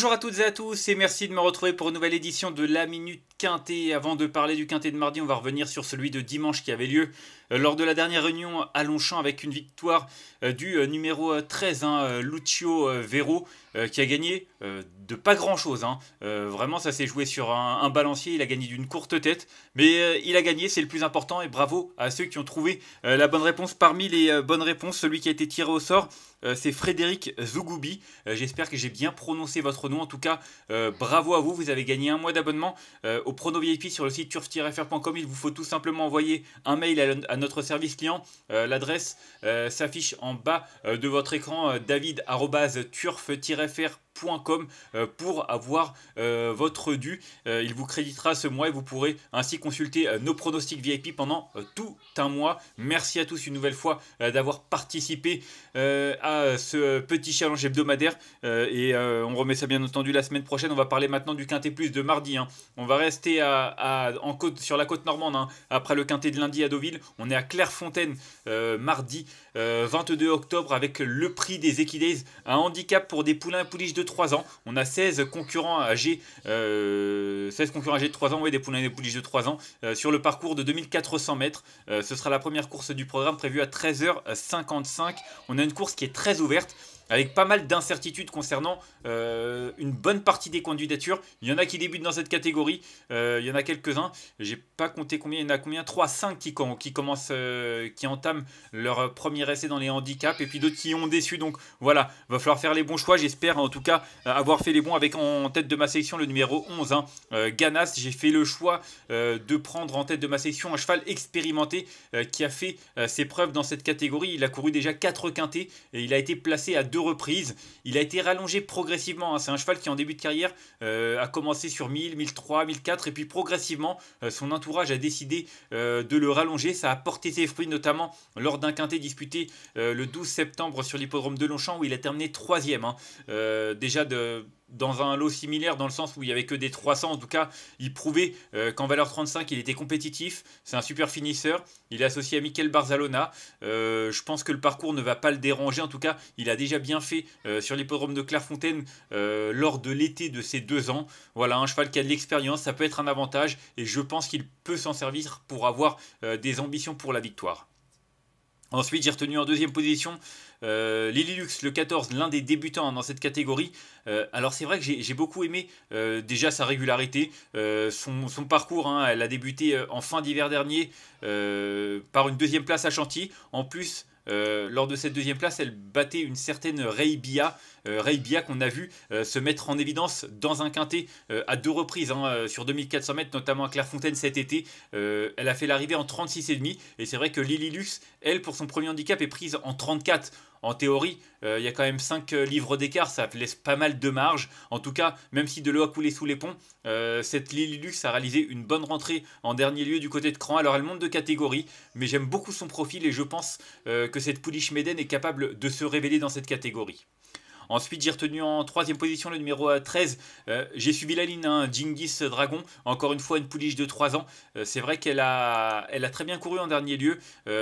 Bonjour à toutes et à tous et merci de me retrouver pour une nouvelle édition de La Minute quintet. Avant de parler du quintet de mardi, on va revenir sur celui de dimanche qui avait lieu euh, lors de la dernière réunion à Longchamp avec une victoire euh, du euh, numéro 13, hein, Lucio Vero, qui a gagné de pas grand-chose. Hein. Vraiment, ça s'est joué sur un, un, balancier, il a gagné d'une courte tête, mais il a gagné, c'est le plus important, et bravo à ceux qui ont trouvé la bonne réponse. Parmi les bonnes réponses, celui qui a été tiré au sort, c'est Frédéric Zougoubi. J'espère que j'ai bien prononcé votre nom, en tout cas, bravo à vous, vous avez gagné un mois d'abonnement au sur le site turf-fr.com. Il vous faut tout simplement envoyer un mail à, notre service client. Euh, l'adresse euh, s'affiche en bas euh, de votre écran david-turf-fr.com euh, pour avoir euh, votre dû. Euh, il vous créditera ce mois et vous pourrez ainsi consulter nos pronostics VIP pendant tout un mois. Merci à tous une nouvelle fois d'avoir participé à ce petit challenge hebdomadaire et on remet ça bien entendu la semaine prochaine. On va parler maintenant du Quintet Plus de mardi. Hein. On va rester en côte, sur la côte normande hein. après le Quintet de lundi à Deauville. On est à Clairefontaine mardi 22 octobre avec le prix des Equidays, un handicap pour des poulains et pouliches de 3 ans. On a 16 concurrents âgés, euh, 16 concurrents âgés de 3 ans, oui, des poulains et des de 3 ans, euh, sur le parcours de 2400 mètres. Euh, ce sera la première course du programme prévue à 13h55. On a une course qui est très ouverte avec pas mal d'incertitudes concernant euh, une bonne partie des candidatures. Il y en a qui débutent dans cette catégorie, euh, il y en a quelques-uns, j'ai pas compté combien, il y en a combien 3, 5 qui, commencent, euh, qui entament leur premier essai dans les handicaps, et puis d'autres qui ont déçu, donc voilà, va falloir faire les bons choix, j'espère en tout cas avoir fait les bons avec en tête de ma sélection le numéro 11, hein. Ganas, j'ai fait le choix de prendre en tête de ma sélection un cheval expérimenté qui a fait ses preuves dans cette catégorie, il a couru déjà 4 quintés, et il a été placé à 2 reprise, Il a été rallongé progressivement. Hein. C'est un cheval qui, en début de carrière, euh, a commencé sur 1000, 1003, 1004. Et puis progressivement, euh, son entourage a décidé euh, de le rallonger. Ça a porté ses fruits, notamment lors d'un quintet disputé le 12 septembre sur l'hippodrome de Longchamp, où il a terminé troisième. Hein. déjà de dans un lot similaire, dans le sens où il n'y avait que des 300. En tout cas, il prouvait euh, qu'en valeur 35, il était compétitif. C'est un super finisseur. Il est associé à Mikel Barzalona. Euh, je pense que le parcours ne va pas le déranger. En tout cas, il a déjà bien fait euh, sur l'hippodrome de Clairefontaine lors de l'été de ses deux ans. Voilà, un cheval qui a de l'expérience, ça peut être un avantage. Et je pense qu'il peut s'en servir pour avoir des ambitions pour la victoire. Ensuite, j'ai retenu en deuxième position euh, Lililux, le 14, l'un des débutants dans cette catégorie. Euh, alors c'est vrai que j'ai beaucoup aimé euh, déjà sa régularité, euh, son, parcours. Hein. elle a débuté en fin d'hiver dernier par une deuxième place à Chantilly. En plus, euh, lors de cette deuxième place, elle battait une certaine Ray Bia, euh, Bia qu'on a vu euh, se mettre en évidence dans un quintet à deux reprises, hein, sur 2400 mètres, notamment à Clairefontaine cet été. elle a fait l'arrivée en 36,5 et c'est vrai que Lily elle, pour son premier handicap, est prise en 34 en théorie, euh, il y a quand même 5 euh, livres d'écart, ça laisse pas mal de marge. En tout cas, même si de l'eau a coulé sous les ponts, euh, cette Lililux a réalisé une bonne rentrée en dernier lieu du côté de Cran. Alors elle monte de catégorie, mais j'aime beaucoup son profil et je pense que cette Pouliche Meden est capable de se révéler dans cette catégorie. Ensuite, j'ai retenu en troisième position le numéro 13. Euh, euh, j'ai suivi la ligne, hein, Dragon. Encore une fois, une pouliche de 3 ans. Euh, c'est vrai qu'elle a, elle a très bien couru en dernier lieu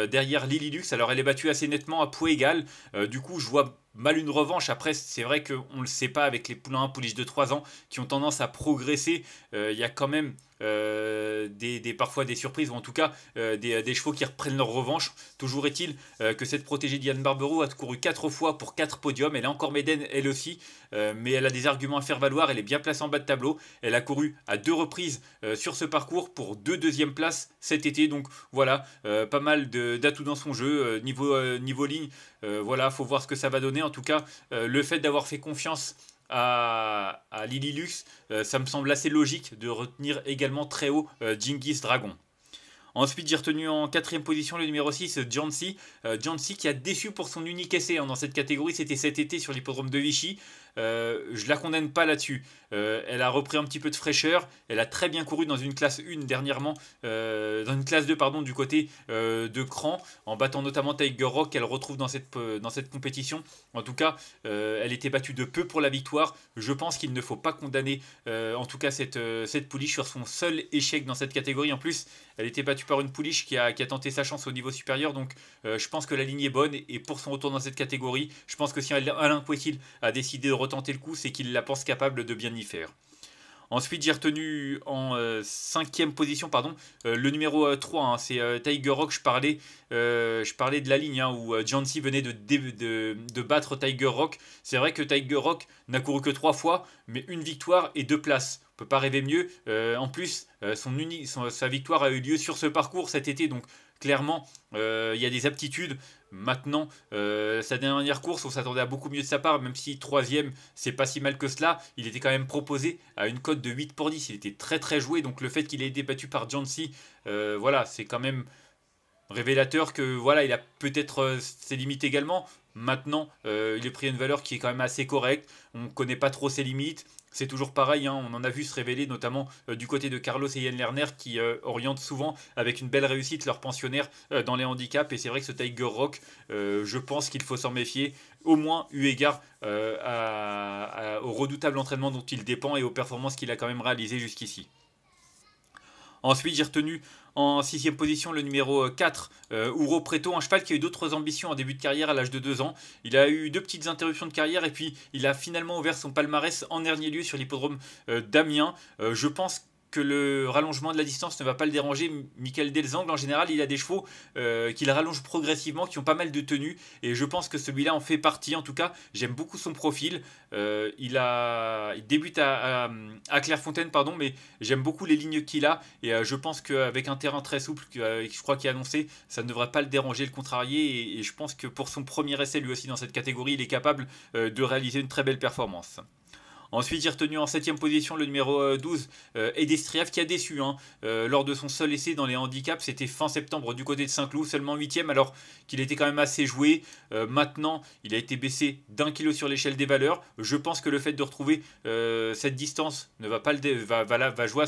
derrière Lililux. Alors, elle est battue assez nettement à poids égal. du coup, je vois mal une revanche. Après, c'est vrai qu'on ne le sait pas avec les poulains pouliches de 3 ans qui ont tendance à progresser. Euh, il y a quand même euh, des, parfois des surprises, ou en tout cas euh, des, chevaux qui reprennent leur revanche. Toujours est-il que cette protégée Diane Barbero a couru 4 fois pour 4 podiums. Elle est encore Méden, elle aussi, mais elle a des arguments à faire valoir. Elle est bien placée en bas de tableau. Elle a couru à deux reprises sur ce parcours pour deux deuxièmes places cet été. Donc voilà, pas mal d'atouts dans son jeu. niveau, niveau ligne, voilà, euh, voilà, faut voir ce que ça va donner. En tout cas, euh, le fait d'avoir fait confiance à, Lililux, euh, ça me semble assez logique de retenir également très haut Genghis Dragon. Ensuite, j'ai retenu en quatrième position le numéro 6, Jancy. Euh, qui a déçu pour son unique essai hein. dans cette catégorie, c'était cet été sur l'hippodrome de Vichy. Euh, je la condamne pas là-dessus. Euh, elle a repris un petit peu de fraîcheur. Elle a très bien couru dans une classe 1 dernièrement, euh, dans une classe 2 pardon, du côté de Cran, en battant notamment Tiger Rock qu'elle retrouve dans cette, dans cette compétition. En tout cas, elle était battue de peu pour la victoire. Je pense qu'il ne faut pas condamner en tout cas cette, cette pouliche sur son seul échec dans cette catégorie. En plus, elle était battue par une pouliche qui a, qui a tenté sa chance au niveau supérieur. Donc je pense que la ligne est bonne et pour son retour dans cette catégorie, je pense que si Alain Poitil a décidé de tenter le coup, c'est qu'il la pense capable de bien y faire. Ensuite, j'ai retenu en euh, cinquième position pardon, euh, le numéro 3, euh, hein, c'est Tiger Rock. Je parlais, je parlais de la ligne hein, où John venait de, battre Tiger Rock. C'est vrai que Tiger Rock n'a couru que trois fois, mais une victoire et deux places. On peut pas rêver mieux. en plus, son, sa victoire a eu lieu sur ce parcours cet été, donc Clairement, euh, il y a des aptitudes. Maintenant, euh, sa dernière course, on s'attendait à beaucoup mieux de sa part, même si troisième, c'est pas si mal que cela. Il était quand même proposé à une cote de 8 pour 10. Il était très très joué, donc le fait qu'il ait été battu par John euh, voilà, c'est quand même révélateur que voilà, il a peut-être ses limites également, Maintenant, euh, il est pris une valeur qui est quand même assez correcte. On ne connaît pas trop ses limites. C'est toujours pareil, hein. on en a vu se révéler notamment euh, du côté de Carlos et Yann Lerner qui euh, orientent souvent avec une belle réussite leurs pensionnaires dans les handicaps. Et c'est vrai que ce Tiger Rock, je pense qu'il faut s'en méfier, au moins eu égard au redoutable entraînement dont il dépend et aux performances qu'il a quand même réalisées jusqu'ici. Ensuite, j'ai retenu en sixième position le numéro 4, euh, euh, Ouro Preto, un cheval qui a eu d'autres ambitions en début de carrière à l'âge de 2 ans. Il a eu deux petites interruptions de carrière et puis il a finalement ouvert son palmarès en dernier lieu sur l'hippodrome euh, d'Amiens. je pense que le rallongement de la distance ne va pas le déranger. Michael Delzangle, en général, il a des chevaux euh, qu'il rallonge progressivement, qui ont pas mal de tenue Et je pense que celui-là en fait partie. En tout cas, j'aime beaucoup son profil. Euh, il, a, débute à, Clairefontaine, pardon, mais j'aime beaucoup les lignes qu'il a. Et euh, je pense qu'avec un terrain très souple, que, je crois qu'il a annoncé, ça ne devrait pas le déranger, le contrarier. et, je pense que pour son premier essai, lui aussi, dans cette catégorie, il est capable de réaliser une très belle performance. Ensuite, j'ai retenu en 7 position le numéro 12, euh, euh, Edestriaf, qui a déçu hein. euh, lors de son seul essai dans les handicaps. C'était fin septembre du côté de Saint-Cloud, seulement 8 alors qu'il était quand même assez joué. maintenant, il a été baissé d'un kilo sur l'échelle des valeurs. Je pense que le fait de retrouver cette distance ne va pas le va, jouer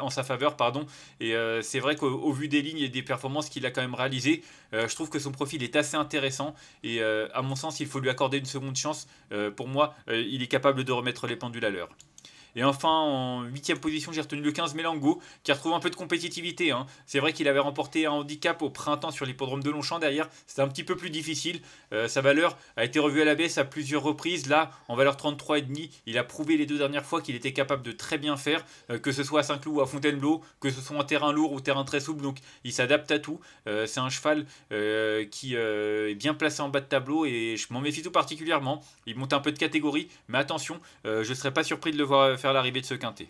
en sa faveur. pardon. Et c'est vrai qu'au vu des lignes et des performances qu'il a quand même réalisées, je trouve que son profil est assez intéressant. Et à mon sens, il faut lui accorder une seconde chance. pour moi, il est capable de remettre les pendules à l'heure. Et enfin, en 8 position, j'ai retenu le 15 Mélango, qui a retrouvé un peu de compétitivité. Hein. C'est vrai qu'il avait remporté un handicap au printemps sur l'hippodrome de Longchamp derrière. C'était un petit peu plus difficile. Euh, sa valeur a été revue à la baisse à plusieurs reprises. Là, en valeur 33,5, il a prouvé les deux dernières fois qu'il était capable de très bien faire, euh, que ce soit à Saint-Cloud ou à Fontainebleau, que ce soit en terrain lourd ou terrain très souple. Donc, il s'adapte à tout. Euh, c'est un cheval qui est bien placé en bas de tableau et je m'en méfie tout particulièrement. Il monte un peu de catégorie, mais attention, je ne serais pas surpris de le voir faire l'arrivée de ce quintet.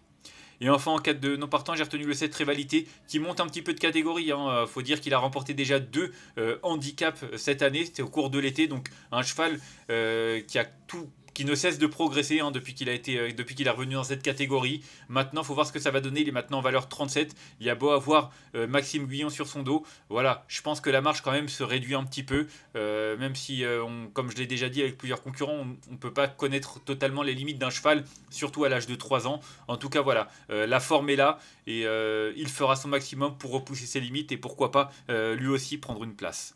Et enfin, en cas de non partant, j'ai retenu le 7 Rivalité qui monte un petit peu de catégorie. Il hein. euh, Faut dire qu'il a remporté déjà deux euh, handicaps euh, cette année. C'était au cours de l'été. Donc, un cheval qui a tout qui ne cesse de progresser hein, euh, depuis qu'il est revenu dans cette catégorie. Maintenant, il faut voir ce que ça va donner. Il est maintenant en valeur 37. Il y a beau avoir euh, Maxime Guyon sur son dos. Voilà, je pense que la marche quand même se réduit un petit peu, euh, même si, comme je l'ai déjà dit avec plusieurs concurrents, on ne peut pas connaître totalement les limites d'un cheval, surtout à l'âge de 3 ans. En tout cas, voilà, la forme est là et il fera son maximum pour repousser ses limites et pourquoi pas lui aussi prendre une place.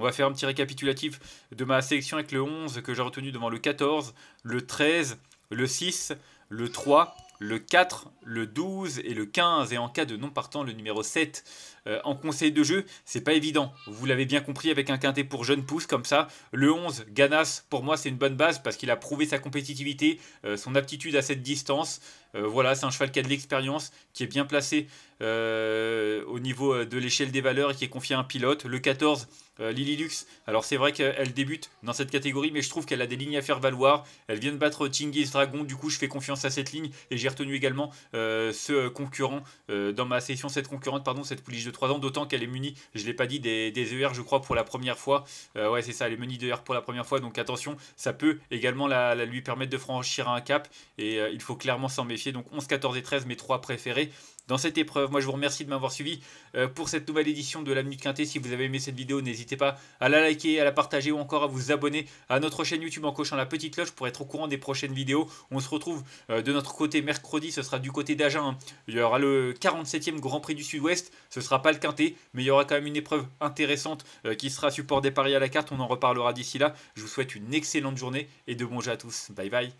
On va faire un petit récapitulatif de ma sélection avec le 11 que j'ai retenu devant le 14, le 13, le 6, le 3, le 4, le 12 et le 15. Et en cas de non partant, le numéro 7 euh, en conseil de jeu, c'est pas évident. Vous l'avez bien compris avec un quintet pour jeunes pousses comme ça. Le 11, Ganas, pour moi, c'est une bonne base parce qu'il a prouvé sa compétitivité, euh, son aptitude à cette distance. Euh, voilà, c'est un cheval qui a de l'expérience, qui est bien placé au niveau de l'échelle des valeurs et qui est confié à un pilote. Le 14, Lililux, Lux. Alors c'est vrai qu'elle débute dans cette catégorie, mais je trouve qu'elle a des lignes à faire valoir. Elle vient de battre Chingis Dragon, du coup je fais confiance à cette ligne et j'ai retenu également ce concurrent dans ma session, cette concurrente, pardon, cette pouliche de 3 ans, d'autant qu'elle est munie, je l'ai pas dit, des, ER, je crois, pour la première fois. Euh, ouais, c'est ça, elle est munie d'ER e pour la première fois, donc attention, ça peut également la, lui permettre de franchir un cap, et euh, il faut clairement s'en méfier. Donc 11, 14 et 13, mes trois préférés dans cette épreuve. Moi, je vous remercie de m'avoir suivi euh, pour cette nouvelle édition de la Minute Quintée. Si vous avez aimé cette vidéo, n'hésitez pas à la liker, à la partager ou encore à vous abonner à notre chaîne YouTube en cochant la petite cloche pour être au courant des prochaines vidéos. On se retrouve euh, de notre côté mercredi, ce sera du côté d'Agen. Il y aura le 47e Grand Prix du Sud-Ouest, ce sera pas le Quintet, mais il y aura quand même une épreuve intéressante euh, qui sera support des paris à la carte. On en reparlera d'ici là. Je vous souhaite une excellente journée et de bons jeux à tous. Bye bye.